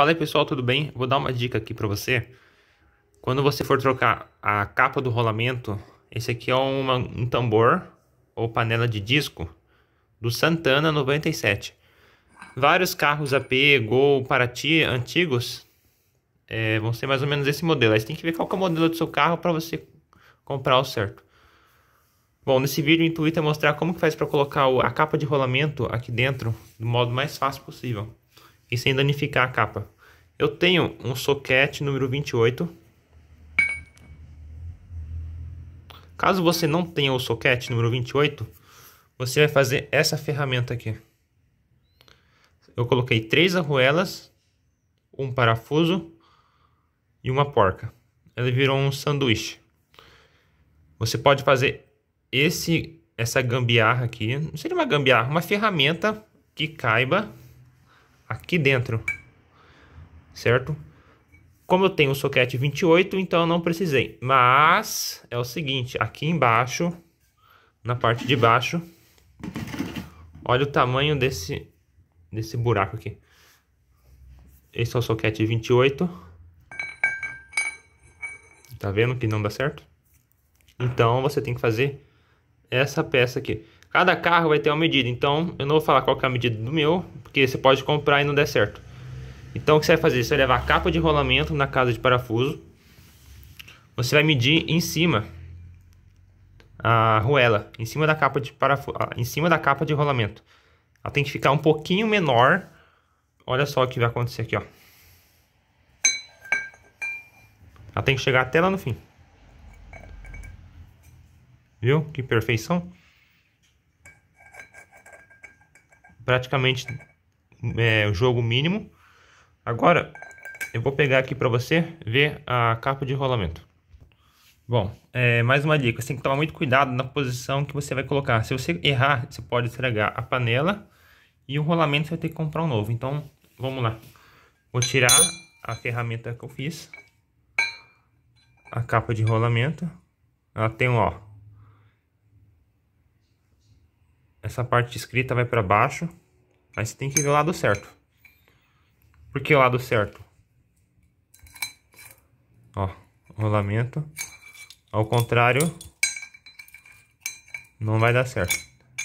Fala aí pessoal, tudo bem? Vou dar uma dica aqui para você. Quando você for trocar a capa do rolamento, esse aqui é uma, um tambor ou panela de disco do Santana 97. Vários carros AP, Gol, Paraty antigos é, vão ser mais ou menos esse modelo. Aí você tem que ver qual que é o modelo do seu carro para você comprar o certo. Bom, nesse vídeo o intuito é mostrar como que faz para colocar a capa de rolamento aqui dentro do modo mais fácil possível e sem danificar a capa. Eu tenho um soquete número 28. Caso você não tenha o soquete número 28, você vai fazer essa ferramenta aqui. Eu coloquei três arruelas, um parafuso e uma porca. Ela virou um sanduíche. Você pode fazer esse essa gambiarra aqui, não seria uma gambiarra, uma ferramenta que caiba aqui dentro, certo? Como eu tenho o soquete 28, então eu não precisei. Mas é o seguinte, aqui embaixo, na parte de baixo, olha o tamanho desse, desse buraco aqui. Esse é o soquete 28. Tá vendo que não dá certo? Então você tem que fazer essa peça aqui. Cada carro vai ter uma medida, então eu não vou falar qual é a medida do meu, porque você pode comprar e não der certo. Então o que você vai fazer? Você vai levar a capa de rolamento na casa de parafuso. Você vai medir em cima a roela, em cima da capa de parafuso, ah, em cima da capa de rolamento. Ela tem que ficar um pouquinho menor. Olha só o que vai acontecer aqui, ó. Ela tem que chegar até lá no fim. Viu? Que perfeição. praticamente é, o jogo mínimo. Agora, eu vou pegar aqui para você ver a capa de rolamento. Bom, é, mais uma dica, você tem que tomar muito cuidado na posição que você vai colocar. Se você errar, você pode estragar a panela e o rolamento você vai ter que comprar um novo. Então, vamos lá. Vou tirar a ferramenta que eu fiz, a capa de rolamento. Ela tem, ó, essa parte escrita vai para baixo, mas tem que ver o lado certo. Por que o lado certo? Ó, rolamento. Ao contrário, não vai dar certo.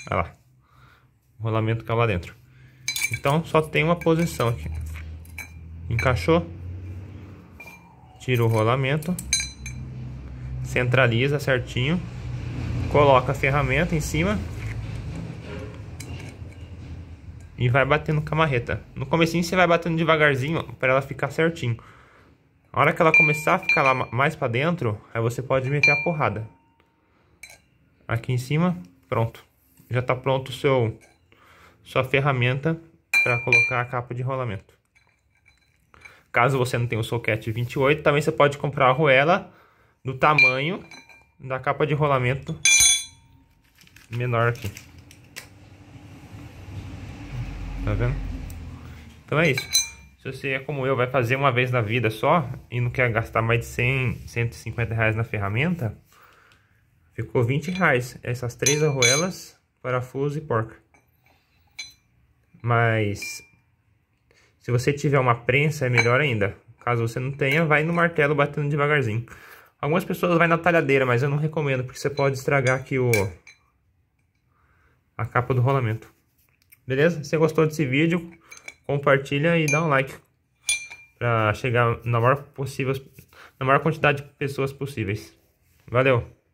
Olha lá. O rolamento caiu lá dentro. Então, só tem uma posição aqui. Encaixou. Tira o rolamento. Centraliza certinho. Coloca a ferramenta em cima. e vai batendo com a marreta. No comecinho você vai batendo devagarzinho para ela ficar certinho. A hora que ela começar a ficar lá mais para dentro, aí você pode meter a porrada. Aqui em cima, pronto. Já está pronto o seu sua ferramenta para colocar a capa de rolamento. Caso você não tenha o soquete 28, também você pode comprar a arruela do tamanho da capa de rolamento menor aqui tá vendo? Então é isso. Se você é como eu, vai fazer uma vez na vida só e não quer gastar mais de 100, 150 reais na ferramenta, ficou 20 reais. Essas três arruelas, parafuso e porca. Mas se você tiver uma prensa é melhor ainda. Caso você não tenha, vai no martelo batendo devagarzinho. Algumas pessoas vai na talhadeira, mas eu não recomendo porque você pode estragar aqui o a capa do rolamento. Beleza? Se você gostou desse vídeo, compartilha e dá um like para chegar na maior, possível, na maior quantidade de pessoas possíveis. Valeu!